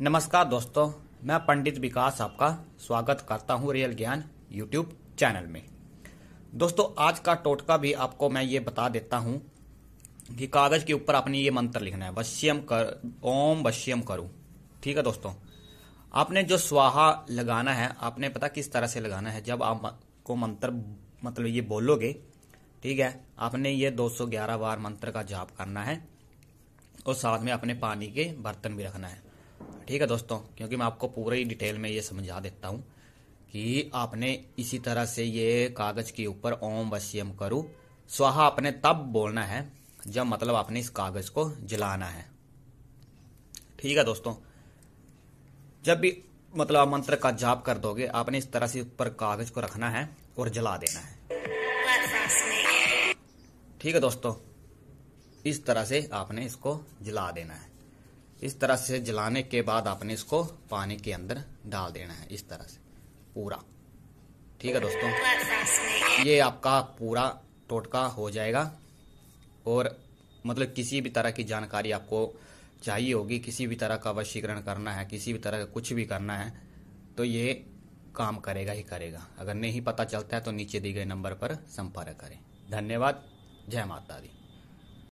नमस्कार दोस्तों मैं पंडित विकास आपका स्वागत करता हूं रियल ज्ञान यूट्यूब चैनल में दोस्तों आज का टोटका भी आपको मैं ये बता देता हूं कि कागज के ऊपर आपने ये मंत्र लिखना है वश्यम कर ओम वश्यम करूं ठीक है दोस्तों आपने जो स्वाहा लगाना है आपने पता किस तरह से लगाना है जब आपको मंत्र मतलब ये बोलोगे ठीक है आपने ये 211 बार मंत्र का जाप करना है और साथ में अपने पानी के बर्तन भी रखना है ठीक है दोस्तों क्योंकि मैं आपको पूरी डिटेल में ये समझा देता हूँ कि आपने इसी तरह से ये कागज के ऊपर ओम वश्यम करु स्वाहा आपने तब बोलना है जब मतलब आपने इस कागज को जलाना है ठीक है दोस्तों जब भी मतलब मंत्र का जाप कर दोगे आपने इस तरह से ऊपर कागज को रखना है और जला देना है ठीक है दोस्तों इस तरह से आपने इसको जला देना है इस तरह से जलाने के बाद आपने इसको पानी के अंदर डाल देना है इस तरह से पूरा ठीक है दोस्तों ये आपका पूरा टोटका हो जाएगा और मतलब किसी भी तरह की जानकारी आपको चाहिए होगी किसी भी तरह का वशीकरण करना है किसी भी तरह का कुछ भी करना है तो ये काम करेगा ही करेगा अगर नहीं पता चलता है तो नीचे दिए गए नंबर पर संपर्क करें धन्यवाद जय माता दी